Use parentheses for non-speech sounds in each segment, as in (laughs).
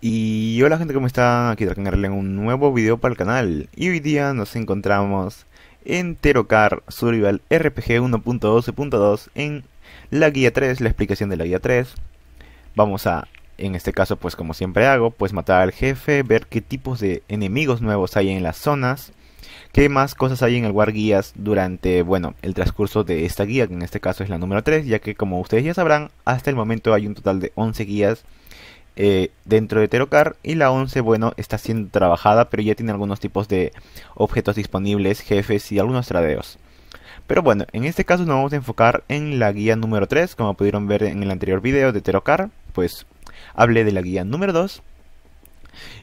Y hola gente, ¿cómo están? Aquí Dragon en un nuevo video para el canal Y hoy día nos encontramos en Terocar Survival RPG 1.12.2 En la guía 3, la explicación de la guía 3 Vamos a, en este caso pues como siempre hago, pues matar al jefe Ver qué tipos de enemigos nuevos hay en las zonas ¿Qué más cosas hay en el War Guías durante, bueno, el transcurso de esta guía, que en este caso es la número 3, ya que como ustedes ya sabrán, hasta el momento hay un total de 11 guías eh, dentro de Terocar y la 11, bueno, está siendo trabajada, pero ya tiene algunos tipos de objetos disponibles, jefes y algunos tradeos. Pero bueno, en este caso nos vamos a enfocar en la guía número 3, como pudieron ver en el anterior video de Terocar, pues hablé de la guía número 2.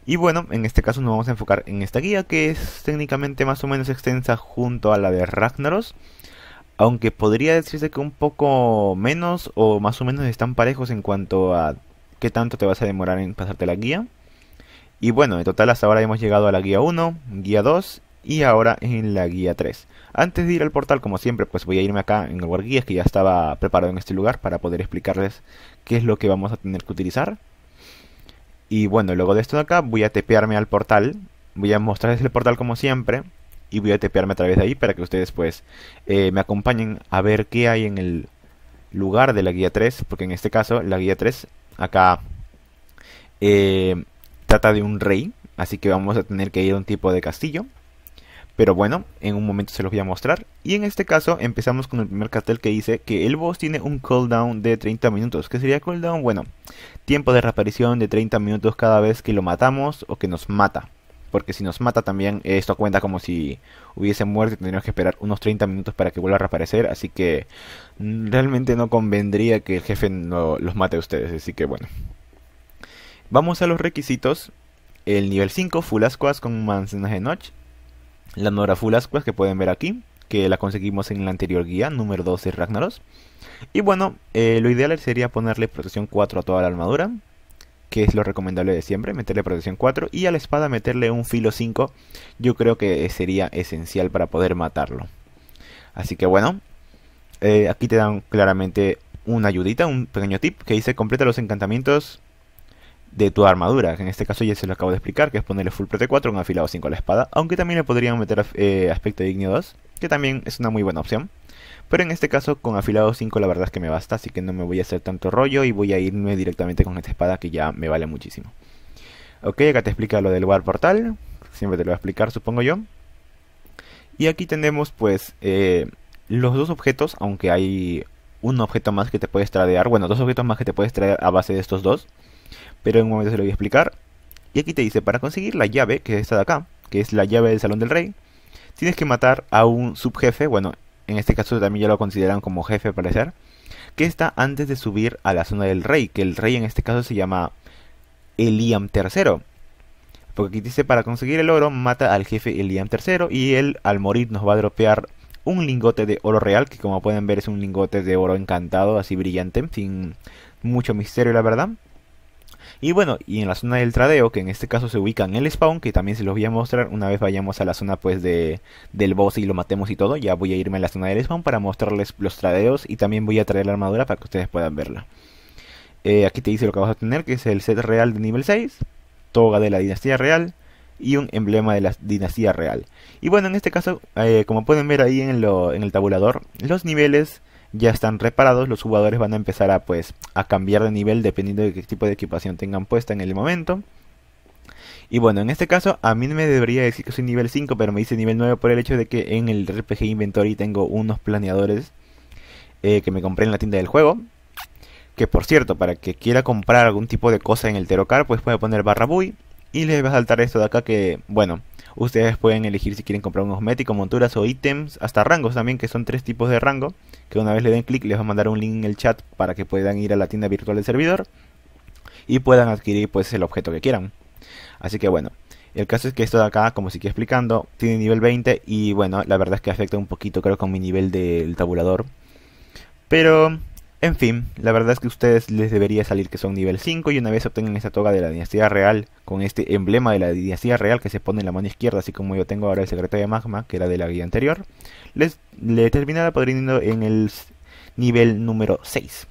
Y bueno, en este caso nos vamos a enfocar en esta guía que es técnicamente más o menos extensa junto a la de Ragnaros. Aunque podría decirse que un poco menos o más o menos están parejos en cuanto a qué tanto te vas a demorar en pasarte la guía. Y bueno, en total hasta ahora hemos llegado a la guía 1, guía 2 y ahora en la guía 3. Antes de ir al portal, como siempre, pues voy a irme acá en el guías que ya estaba preparado en este lugar para poder explicarles qué es lo que vamos a tener que utilizar. Y bueno, luego de esto de acá voy a tepearme al portal. Voy a mostrarles el portal como siempre. Y voy a tepearme a través de ahí para que ustedes pues eh, me acompañen a ver qué hay en el lugar de la guía 3. Porque en este caso la guía 3 acá eh, trata de un rey. Así que vamos a tener que ir a un tipo de castillo. Pero bueno, en un momento se los voy a mostrar. Y en este caso empezamos con el primer cartel que dice que el boss tiene un cooldown de 30 minutos. ¿Qué sería cooldown? Bueno, tiempo de reaparición de 30 minutos cada vez que lo matamos o que nos mata. Porque si nos mata también esto cuenta como si hubiese muerto y tendríamos que esperar unos 30 minutos para que vuelva a reaparecer. Así que mm, realmente no convendría que el jefe no los mate a ustedes. Así que bueno. Vamos a los requisitos. El nivel 5, Full con Mancenas de Noche la Nora Full que pueden ver aquí, que la conseguimos en la anterior guía, número 12 Ragnaros. Y bueno, eh, lo ideal sería ponerle protección 4 a toda la armadura, que es lo recomendable de siempre, meterle protección 4 y a la espada meterle un filo 5, yo creo que sería esencial para poder matarlo. Así que bueno, eh, aquí te dan claramente una ayudita, un pequeño tip que dice completa los encantamientos de tu armadura, que en este caso ya se lo acabo de explicar, que es ponerle full prote 4, un afilado 5 a la espada, aunque también le podrían meter eh, aspecto digno 2, que también es una muy buena opción. Pero en este caso con afilado 5 la verdad es que me basta, así que no me voy a hacer tanto rollo y voy a irme directamente con esta espada que ya me vale muchísimo. Ok, acá te explica lo del War Portal, siempre te lo voy a explicar supongo yo. Y aquí tenemos pues eh, los dos objetos, aunque hay un objeto más que te puedes tradear, bueno, dos objetos más que te puedes traer a base de estos dos pero en un momento se lo voy a explicar. Y aquí te dice, para conseguir la llave, que es esta de acá, que es la llave del Salón del Rey, tienes que matar a un subjefe, bueno, en este caso también ya lo consideran como jefe, al parecer, que está antes de subir a la zona del rey, que el rey en este caso se llama Eliam III. Porque aquí dice, para conseguir el oro, mata al jefe Eliam III y él al morir nos va a dropear un lingote de oro real, que como pueden ver es un lingote de oro encantado, así brillante, sin mucho misterio la verdad. Y bueno, y en la zona del tradeo, que en este caso se ubica en el spawn, que también se los voy a mostrar una vez vayamos a la zona pues de, del boss y lo matemos y todo, ya voy a irme a la zona del spawn para mostrarles los tradeos y también voy a traer la armadura para que ustedes puedan verla. Eh, aquí te dice lo que vas a tener, que es el set real de nivel 6, toga de la dinastía real, y un emblema de la dinastía real. Y bueno, en este caso, eh, como pueden ver ahí en, en el tabulador, los niveles ya están reparados, los jugadores van a empezar a pues a cambiar de nivel dependiendo de qué tipo de equipación tengan puesta en el momento. Y bueno, en este caso a mí me debería decir que soy nivel 5, pero me dice nivel 9 por el hecho de que en el RPG Inventory tengo unos planeadores eh, que me compré en la tienda del juego. Que por cierto, para que quiera comprar algún tipo de cosa en el Terocar, pues puede poner barra buy y le va a saltar esto de acá que, bueno, Ustedes pueden elegir si quieren comprar un cosmético, monturas o ítems, hasta rangos también, que son tres tipos de rango, que una vez le den clic les va a mandar un link en el chat para que puedan ir a la tienda virtual del servidor y puedan adquirir pues el objeto que quieran. Así que bueno, el caso es que esto de acá, como sigue explicando, tiene nivel 20 y bueno, la verdad es que afecta un poquito creo con mi nivel del tabulador. Pero en fin, la verdad es que a ustedes les debería salir que son nivel 5 y una vez obtengan esta toga de la dinastía real, con este emblema de la dinastía real que se pone en la mano izquierda, así como yo tengo ahora el secreto de magma, que era de la guía anterior, les, le terminará en el nivel número 6.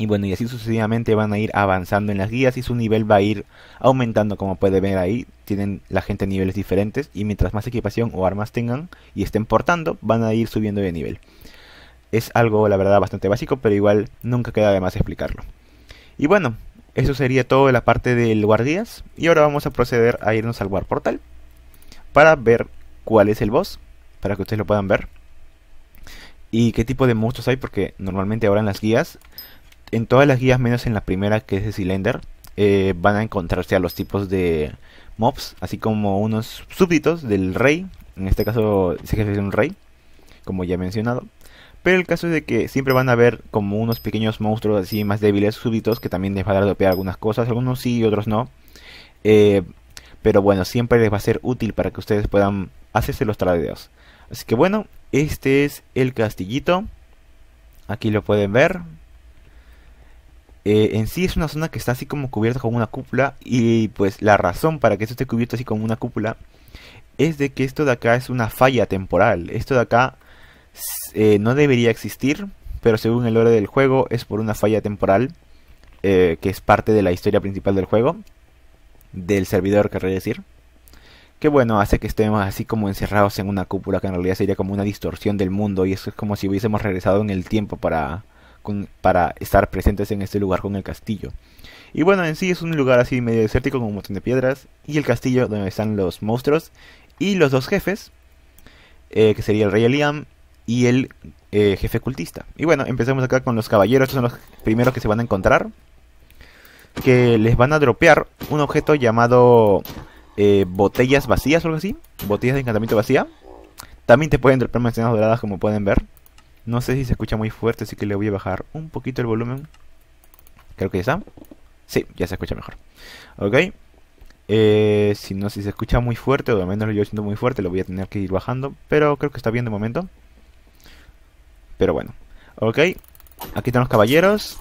Y bueno, y así sucesivamente van a ir avanzando en las guías y su nivel va a ir aumentando como pueden ver ahí. Tienen la gente niveles diferentes y mientras más equipación o armas tengan y estén portando, van a ir subiendo de nivel. Es algo, la verdad, bastante básico, pero igual nunca queda de más explicarlo. Y bueno, eso sería todo de la parte del guardias. Y ahora vamos a proceder a irnos al war portal para ver cuál es el boss, para que ustedes lo puedan ver. Y qué tipo de monstruos hay, porque normalmente ahora en las guías, en todas las guías menos en la primera que es de Cylinder, eh, van a encontrarse a los tipos de mobs, así como unos súbditos del rey, en este caso ese jefe es un rey, como ya he mencionado. Pero el caso es de que siempre van a haber como unos pequeños monstruos así más débiles, súbitos, que también les va a dar de algunas cosas, algunos sí y otros no. Eh, pero bueno, siempre les va a ser útil para que ustedes puedan hacerse los tradeos. Así que bueno, este es el castillito. Aquí lo pueden ver. Eh, en sí es una zona que está así como cubierta con una cúpula. Y pues la razón para que esto esté cubierto así con una cúpula es de que esto de acá es una falla temporal. Esto de acá eh, no debería existir, pero según el lore del juego es por una falla temporal, eh, que es parte de la historia principal del juego, del servidor, querría decir. Que bueno, hace que estemos así como encerrados en una cúpula, que en realidad sería como una distorsión del mundo, y es como si hubiésemos regresado en el tiempo para, para estar presentes en este lugar con el castillo. Y bueno, en sí es un lugar así medio desértico con un montón de piedras, y el castillo donde están los monstruos y los dos jefes, eh, que sería el rey Eliam y el eh, jefe cultista. Y bueno, empecemos acá con los caballeros, estos son los primeros que se van a encontrar. Que les van a dropear un objeto llamado eh, botellas vacías o algo así. Botellas de encantamiento vacía. También te pueden dropear manzanas doradas como pueden ver. No sé si se escucha muy fuerte, así que le voy a bajar un poquito el volumen. Creo que ya está. Sí, ya se escucha mejor. Ok. Eh, si no, si se escucha muy fuerte, o al menos yo siento muy fuerte, lo voy a tener que ir bajando. Pero creo que está bien de momento. Pero bueno. Ok. Aquí están los caballeros.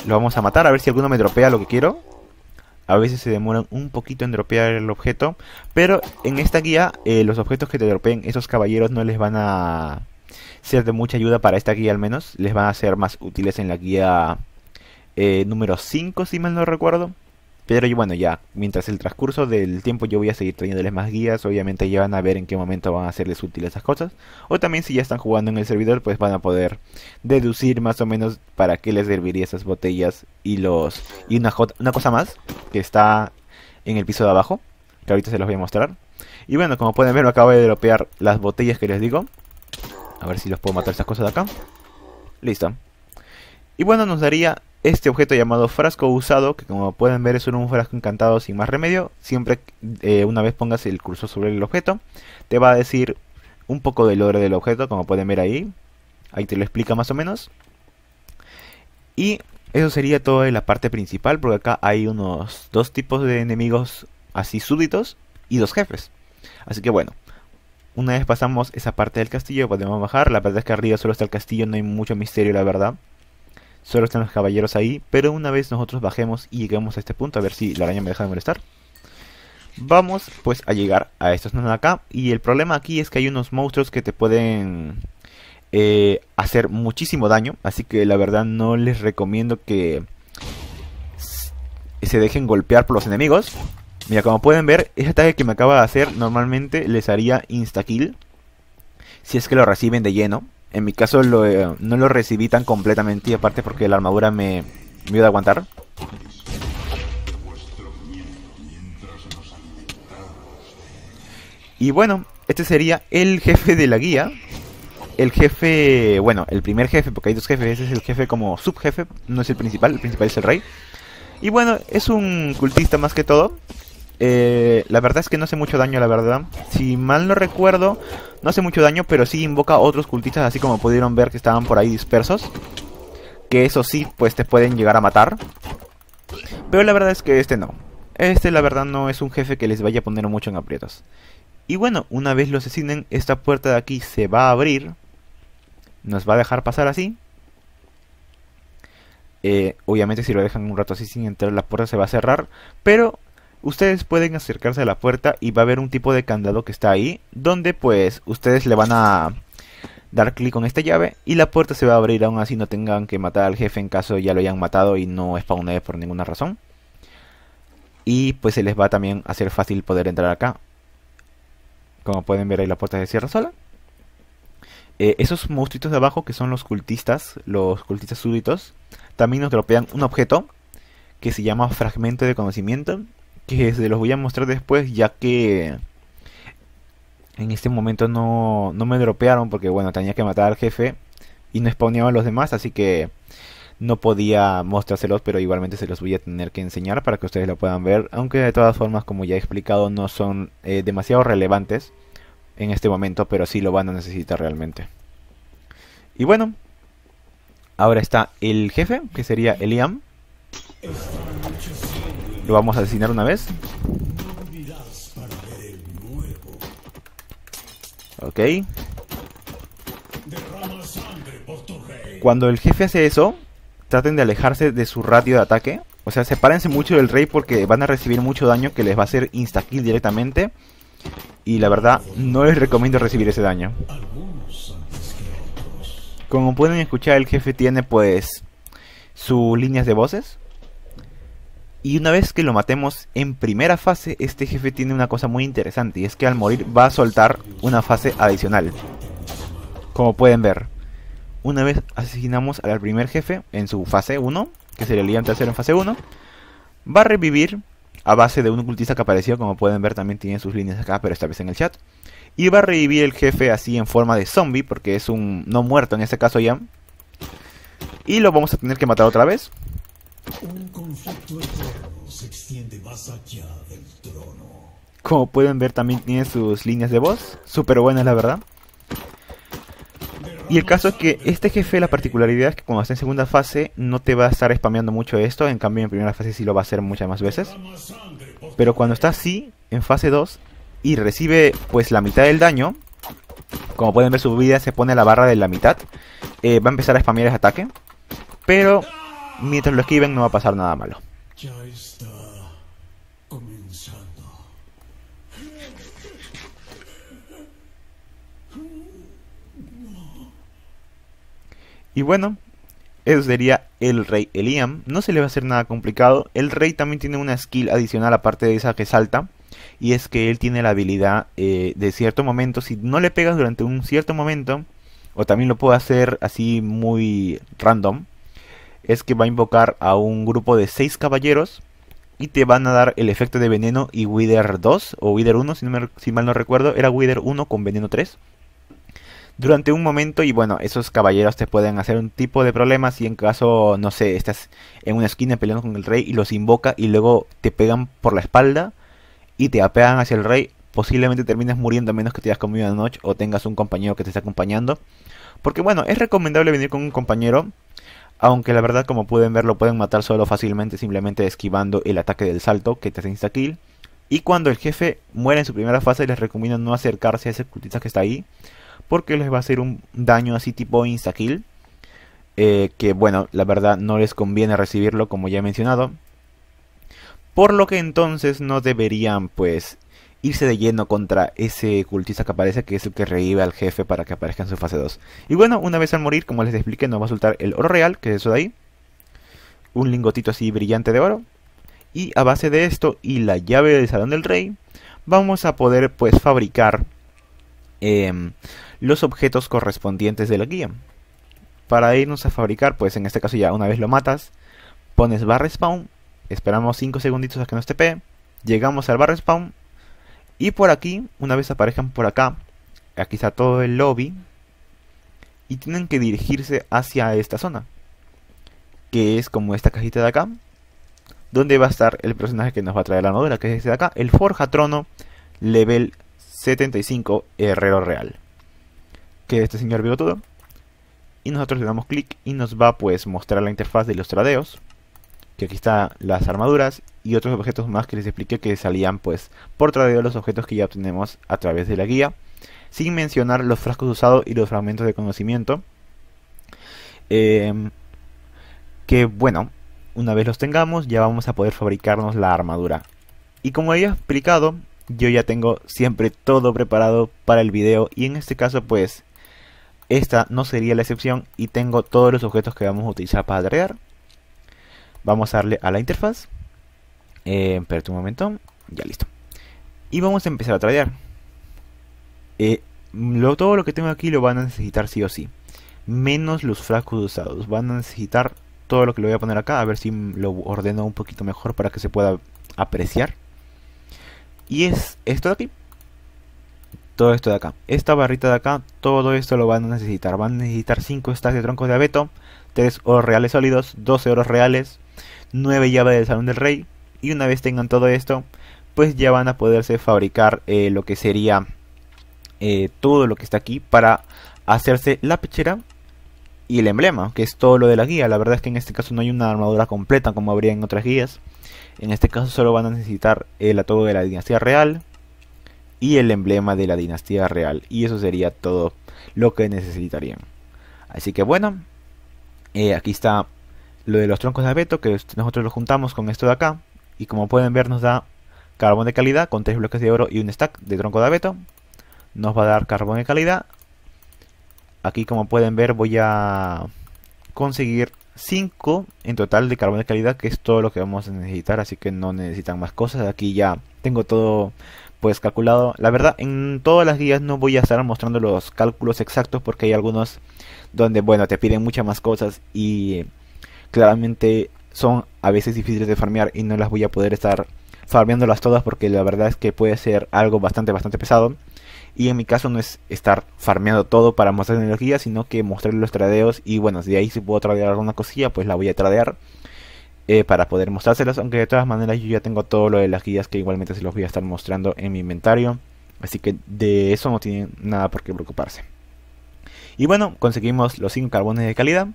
Los vamos a matar. A ver si alguno me dropea lo que quiero. A veces se demoran un poquito en dropear el objeto. Pero en esta guía, eh, los objetos que te dropeen esos caballeros no les van a ser de mucha ayuda para esta guía al menos. Les van a ser más útiles en la guía eh, número 5, si mal no recuerdo. Pero y bueno, ya, mientras el transcurso del tiempo yo voy a seguir trayéndoles más guías, obviamente ya van a ver en qué momento van a serles útiles esas cosas. O también si ya están jugando en el servidor, pues van a poder deducir más o menos para qué les serviría esas botellas y los... Y una, una cosa más, que está en el piso de abajo, que ahorita se los voy a mostrar. Y bueno, como pueden ver, me acabo de dropear las botellas que les digo. A ver si los puedo matar estas cosas de acá. Listo. Y bueno, nos daría este objeto llamado frasco usado, que como pueden ver es un frasco encantado sin más remedio, siempre eh, una vez pongas el cursor sobre el objeto, te va a decir un poco del lore del objeto, como pueden ver ahí, ahí te lo explica más o menos. Y eso sería toda la parte principal, porque acá hay unos dos tipos de enemigos así súbditos y dos jefes. Así que bueno, una vez pasamos esa parte del castillo, podemos bajar, la verdad es que arriba solo está el castillo, no hay mucho misterio la verdad. Solo están los caballeros ahí, pero una vez nosotros bajemos y lleguemos a este punto, a ver si la araña me deja de molestar. Vamos pues a llegar a estos acá. Y el problema aquí es que hay unos monstruos que te pueden eh, hacer muchísimo daño. Así que la verdad no les recomiendo que se dejen golpear por los enemigos. Mira, como pueden ver, ese ataque que me acaba de hacer normalmente les haría insta-kill. Si es que lo reciben de lleno. En mi caso eh, no lo recibí tan completamente y aparte porque la armadura me, me iba a aguantar. Y bueno, este sería el jefe de la guía. El jefe, bueno, el primer jefe, porque hay dos jefes, ese es el jefe como subjefe, no es el principal, el principal es el rey. Y bueno, es un cultista más que todo, eh, la verdad es que no hace mucho daño, la verdad. Si mal no recuerdo, no hace mucho daño, pero sí invoca a otros cultistas, así como pudieron ver que estaban por ahí dispersos. Que eso sí, pues te pueden llegar a matar. Pero la verdad es que este no. Este la verdad no es un jefe que les vaya a poner mucho en aprietos. Y bueno, una vez lo asesinen, esta puerta de aquí se va a abrir. Nos va a dejar pasar así. Eh, obviamente si lo dejan un rato así sin entrar la puerta se va a cerrar. Pero ustedes pueden acercarse a la puerta y va a haber un tipo de candado que está ahí, donde pues ustedes le van a dar clic con esta llave y la puerta se va a abrir aún así no tengan que matar al jefe en caso ya lo hayan matado y no spawnee por ninguna razón. Y pues se les va también a hacer fácil poder entrar acá. Como pueden ver ahí la puerta se cierra sola. Eh, esos monstruitos de abajo que son los cultistas, los cultistas súbditos, también nos dropean un objeto que se llama fragmento de conocimiento que se los voy a mostrar después ya que en este momento no, me dropearon porque bueno, tenía que matar al jefe y no a los demás, así que no podía mostrárselos, pero igualmente se los voy a tener que enseñar para que ustedes lo puedan ver, aunque de todas formas, como ya he explicado, no son eh, demasiado relevantes en este momento, pero sí lo van a necesitar realmente. Y bueno, ahora está el jefe, que sería Eliam. ¿Lo vamos a asesinar una vez? Ok. Cuando el jefe hace eso, traten de alejarse de su radio de ataque. O sea, sepárense mucho del rey porque van a recibir mucho daño que les va a hacer insta-kill directamente. Y la verdad, no les recomiendo recibir ese daño. Como pueden escuchar, el jefe tiene pues sus líneas de voces. Y una vez que lo matemos en primera fase, este jefe tiene una cosa muy interesante, y es que al morir va a soltar una fase adicional. Como pueden ver, una vez asesinamos al primer jefe en su fase 1, que sería el gigante tercero en fase 1, va a revivir a base de un ocultista que apareció, como pueden ver también tiene sus líneas acá, pero esta vez en el chat. Y va a revivir el jefe así en forma de zombie, porque es un no muerto en este caso ya. Y lo vamos a tener que matar otra vez, conflicto se extiende más allá del Como pueden ver también tiene sus líneas de voz, súper buenas la verdad. Y el caso es que este jefe, la particularidad es que cuando está en segunda fase no te va a estar spameando mucho esto, en cambio en primera fase sí lo va a hacer muchas más veces. Pero cuando está así, en fase 2, y recibe pues la mitad del daño, como pueden ver su vida se pone la barra de la mitad, eh, va a empezar a spamear ese ataque. Pero Mientras lo esquiven no va a pasar nada malo. Y bueno, eso sería el rey Eliam. No se le va a hacer nada complicado. El rey también tiene una skill adicional aparte de esa que salta. Y es que él tiene la habilidad eh, de cierto momento. Si no le pegas durante un cierto momento. O también lo puede hacer así muy random es que va a invocar a un grupo de 6 caballeros y te van a dar el efecto de veneno y Wither 2 o Wither 1, si, mal no recuerdo, era Wither 1 con veneno 3 durante un momento y bueno, esos caballeros te pueden hacer un tipo de problemas si en caso, no sé, estás en una esquina peleando con el rey y los invoca y luego te pegan por la espalda y te apegan hacia el rey, posiblemente termines muriendo a menos que te hayas comido una noche o tengas un compañero que te esté acompañando. Porque bueno, es recomendable venir con un compañero aunque la verdad, como pueden ver, lo pueden matar solo fácilmente, simplemente esquivando el ataque del salto que te hace insta-kill. Y cuando el jefe muere en su primera fase, les recomiendo no acercarse a ese cultista que está ahí, porque les va a hacer un daño así tipo insta-kill. Eh, que bueno, la verdad no les conviene recibirlo como ya he mencionado. Por lo que entonces no deberían pues irse de lleno contra ese cultista que aparece, que es el que revive al jefe para que aparezca en su fase 2. Y bueno, una vez al morir, como les expliqué, nos va a soltar el oro real, que es eso de ahí. Un lingotito así brillante de oro. Y a base de esto y la llave del Salón del Rey, vamos a poder pues fabricar em, los objetos correspondientes de la guía. Para irnos a fabricar, pues en este caso ya una vez lo matas, pones barra spawn. esperamos 5 segunditos a que nos pe llegamos al barra spawn. Y por aquí, una vez aparezcan por acá, aquí está todo el lobby. Y tienen que dirigirse hacia esta zona. Que es como esta cajita de acá. Donde va a estar el personaje que nos va a traer la novela, que es este de acá. El Forja Trono Level 75 Herrero Real. Que este señor vio todo. Y nosotros le damos clic y nos va pues mostrar la interfaz de los tradeos que aquí están las armaduras y otros objetos más que les expliqué que salían pues por traer de los objetos que ya obtenemos a través de la guía, sin mencionar los frascos usados y los fragmentos de conocimiento. Em, que bueno, una vez los tengamos ya vamos a poder fabricarnos la armadura. Y como había explicado, yo ya tengo siempre todo preparado para el video y en este caso pues esta no sería la excepción y tengo todos los objetos que vamos a utilizar para traer. Vamos a darle a la interfaz. Eh, un momento. Ya listo. Y vamos a empezar a tradear. Eh, lo, todo lo que tengo aquí lo van a necesitar sí o sí. Menos los frascos usados. Van a necesitar todo lo que le voy a poner acá. A ver si lo ordeno un poquito mejor para que se pueda apreciar. Y es esto de aquí. Todo esto de acá. Esta barrita de acá. Todo esto lo van a necesitar. Van a necesitar 5 stacks de troncos de abeto. 3 oros reales sólidos, 12 oros reales, 9 llaves del Salón del Rey. Y una vez tengan todo esto, pues ya van a poderse fabricar eh, lo que sería eh, todo lo que está aquí para hacerse la pechera y el emblema, que es todo lo de la guía. La verdad es que en este caso no hay una armadura completa como habría en otras guías. En este caso solo van a necesitar el eh, atodo de la dinastía real y el emblema de la dinastía real. Y eso sería todo lo que necesitarían. Así que bueno, eh, aquí está lo de los troncos de abeto, que nosotros lo juntamos con esto de acá. Y como pueden ver nos da carbón de calidad con tres bloques de oro y un stack de tronco de abeto. Nos va a dar carbón de calidad. Aquí como pueden ver voy a conseguir 5 en total de carbón de calidad, que es todo lo que vamos a necesitar, así que no necesitan más cosas. Aquí ya tengo todo pues calculado. La verdad, en todas las guías no voy a estar mostrando los cálculos exactos porque hay algunos donde, bueno, te piden muchas más cosas y claramente son a veces difíciles de farmear y no las voy a poder estar farmeándolas todas porque la verdad es que puede ser algo bastante, bastante pesado. Y en mi caso no es estar farmeando todo para mostrar guías, sino que mostrar los tradeos. Y bueno, si de ahí si puedo tradear alguna cosilla, pues la voy a tradear. Eh, para poder mostrárselas. Aunque de todas maneras yo ya tengo todo lo de las guías que igualmente se los voy a estar mostrando en mi inventario. Así que de eso no tienen nada por qué preocuparse. Y bueno, conseguimos los 5 carbones de calidad.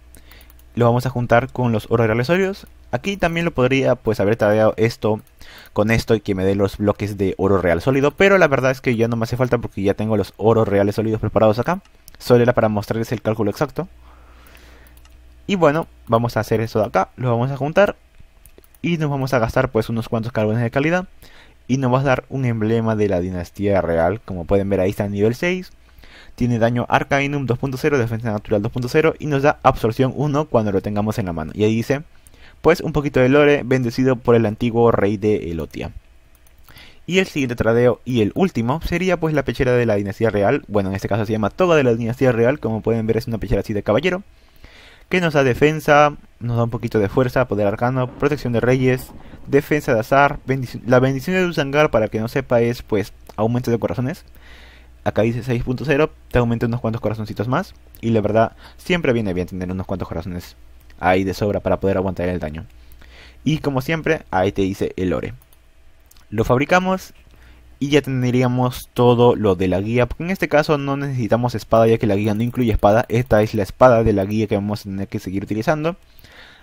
Lo vamos a juntar con los oros sólidos, Aquí también lo podría pues haber tardado esto con esto y que me dé los bloques de oro real sólido. Pero la verdad es que ya no me hace falta porque ya tengo los oros reales sólidos preparados acá. Solo era para mostrarles el cálculo exacto. Y bueno, vamos a hacer eso de acá. Lo vamos a juntar. Y nos vamos a gastar pues unos cuantos carbones de calidad. Y nos va a dar un emblema de la dinastía real. Como pueden ver ahí está en nivel 6 tiene daño Arcanum 2.0, defensa natural 2.0 y nos da absorción 1 cuando lo tengamos en la mano. Y ahí dice, pues un poquito de lore bendecido por el antiguo rey de Elotia. Y el siguiente tradeo y el último sería pues la pechera de la dinastía real, bueno en este caso se llama Toga de la dinastía real, como pueden ver es una pechera así de caballero, que nos da defensa, nos da un poquito de fuerza, poder arcano, protección de reyes, defensa de azar, la bendición de uzangar para que no sepa es pues aumento de corazones, Acá dice 6.0, te aumenta unos cuantos corazoncitos más. Y la verdad, siempre viene bien tener unos cuantos corazones ahí de sobra para poder aguantar el daño. Y como siempre, ahí te dice el ore Lo fabricamos y ya tendríamos todo lo de la guía. Porque en este caso no necesitamos espada ya que la guía no incluye espada. Esta es la espada de la guía que vamos a tener que seguir utilizando.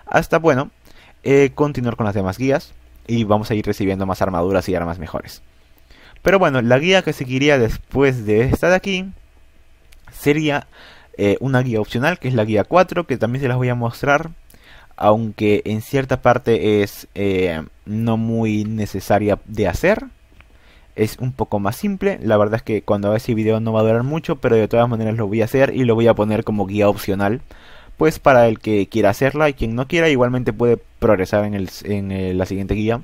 Hasta, bueno, eh, continuar con las demás guías. Y vamos a ir recibiendo más armaduras y armas mejores. Pero bueno, la guía que seguiría después de esta de aquí sería eh, una guía opcional, que es la guía 4, que también se las voy a mostrar, aunque en cierta parte es eh, no muy necesaria de hacer. Es un poco más simple, la verdad es que cuando haga ese video no va a durar mucho, pero de todas maneras lo voy a hacer y lo voy a poner como guía opcional. Pues para el que quiera hacerla y quien no quiera igualmente puede progresar en, eh, la siguiente guía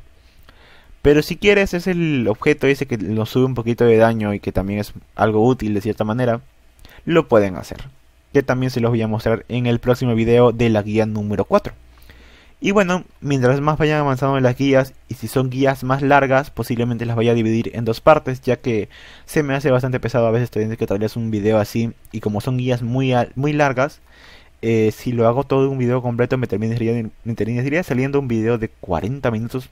pero si quieres, es el objeto ese que nos sube un poquito de daño y que también es algo útil de cierta manera, lo pueden hacer. Que también se los voy a mostrar en el próximo video de la guía número 4. Y bueno, mientras más vayan avanzando en las guías, y si son guías más largas, posiblemente las vaya a dividir en dos partes, ya que se me hace bastante pesado a veces tener que traerles un video así, y como son guías muy, muy largas, eh, si lo hago todo un video completo me terminaría, me terminaría saliendo un video de 40 minutos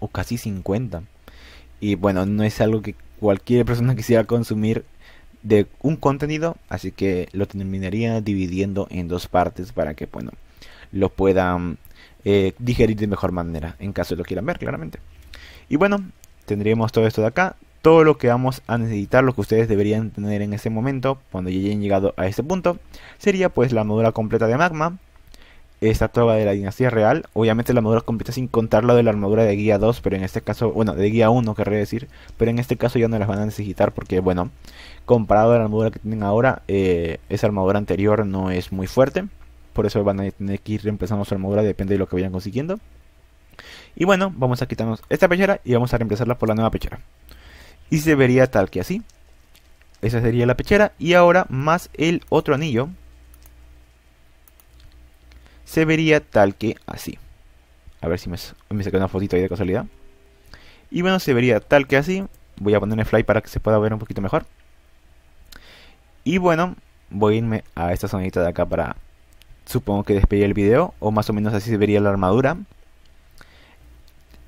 o casi 50. Y bueno, no es algo que cualquier persona (laughs) quisiera consumir de un contenido, así que lo terminaría dividiendo en dos partes para que, bueno, lo puedan eh, digerir de mejor manera, en caso lo quieran ver, claramente. Y bueno, tendríamos todo esto de acá, todo lo que vamos a necesitar, lo que ustedes deberían tener en ese momento, cuando ya hayan llegado a este punto, sería pues la módula completa de magma, esta toga de la dinastía real. Obviamente la armadura completa sin contar la de la armadura de guía 2, pero en este caso, bueno, de guía 1 querría decir, pero en este caso ya no las van a necesitar porque, bueno, comparado a la armadura que tienen ahora, eh, esa armadura anterior no es muy fuerte. Por eso van a tener que ir reemplazando su armadura, depende de lo que vayan consiguiendo. Y bueno, vamos a quitarnos esta pechera y vamos a reemplazarla por la nueva pechera. Y se vería tal que así. Esa sería la pechera. Y ahora más el otro anillo se vería tal que así. A ver si me, me una fotito ahí de casualidad. Y bueno, se vería tal que así. Voy a ponerle fly para que se pueda ver un poquito mejor. Y bueno, voy a irme a esta zonita de acá para, supongo que despedir el video. O más o menos así se vería la armadura.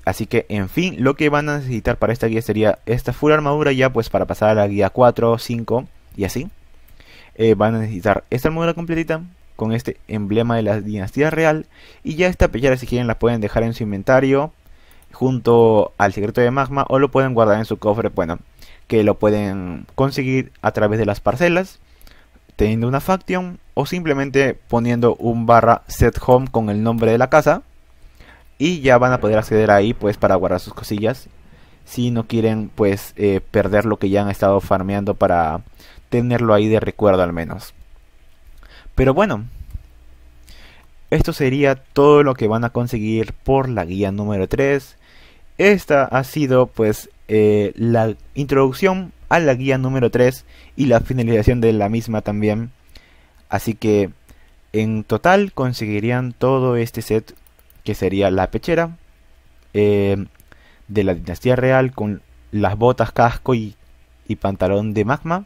Así que, en fin, lo que van a necesitar para esta guía sería esta full armadura ya pues para pasar a la guía 4, 5 y así. Eh, van a necesitar esta armadura completita, con este emblema de la dinastía real. Y ya esta pechera si quieren la pueden dejar en su inventario junto al secreto de magma o lo pueden guardar en su cofre, bueno, que lo pueden conseguir a través de las parcelas, teniendo una faction o simplemente poniendo un barra set home con el nombre de la casa y ya van a poder acceder ahí pues para guardar sus cosillas si no quieren pues eh, perder lo que ya han estado farmeando para tenerlo ahí de recuerdo al menos. Pero bueno, esto sería todo lo que van a conseguir por la guía número 3. Esta ha sido pues eh, la introducción a la guía número 3 y la finalización de la misma también. Así que en total conseguirían todo este set que sería la pechera eh, de la dinastía real con las botas, casco y pantalón de magma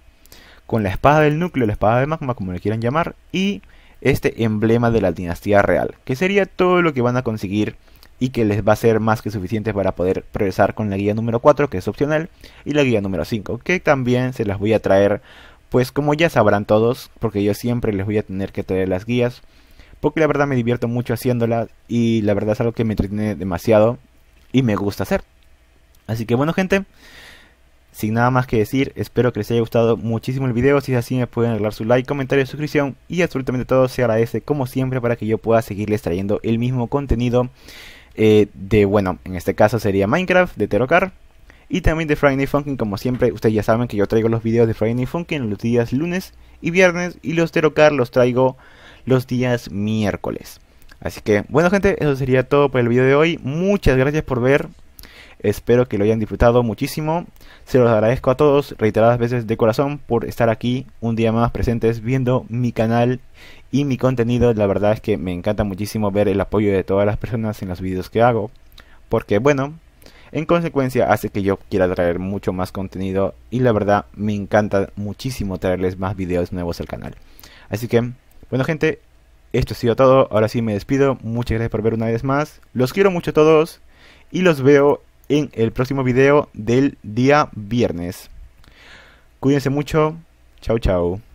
con la espada del núcleo, la espada de magma, como le quieran llamar, y este emblema de la dinastía real, que sería todo lo que van a conseguir y que les va a ser más que suficiente para poder progresar con la guía número 4, que es opcional, y la guía número 5, que también se las voy a traer, pues como ya sabrán todos, porque yo siempre les voy a tener que traer las guías, porque la verdad me divierto mucho haciéndolas y la verdad es algo que me entretiene demasiado y me gusta hacer. Así que bueno gente, sin nada más que decir, espero que les haya gustado muchísimo el video, si es así me pueden arreglar su like, comentario, suscripción y absolutamente todo se agradece como siempre para que yo pueda seguirles trayendo el mismo contenido eh, de, bueno, en este caso sería Minecraft, de Terocar y también de Friday Funkin, como siempre, ustedes ya saben que yo traigo los videos de Friday Funkin los días lunes y viernes y los Terocar los traigo los días miércoles. Así que, bueno gente, eso sería todo por el video de hoy, muchas gracias por ver, Espero que lo hayan disfrutado muchísimo. Se los agradezco a todos reiteradas veces de corazón por estar aquí un día más presentes viendo mi canal y mi contenido. La verdad es que me encanta muchísimo ver el apoyo de todas las personas en los videos que hago. Porque bueno, en consecuencia hace que yo quiera traer mucho más contenido y la verdad me encanta muchísimo traerles más videos nuevos al canal. Así que, bueno gente, esto ha sido todo. Ahora sí me despido. Muchas gracias por ver una vez más. Los quiero mucho a todos y los veo en el próximo video del día viernes. Cuídense mucho. Chau, chau.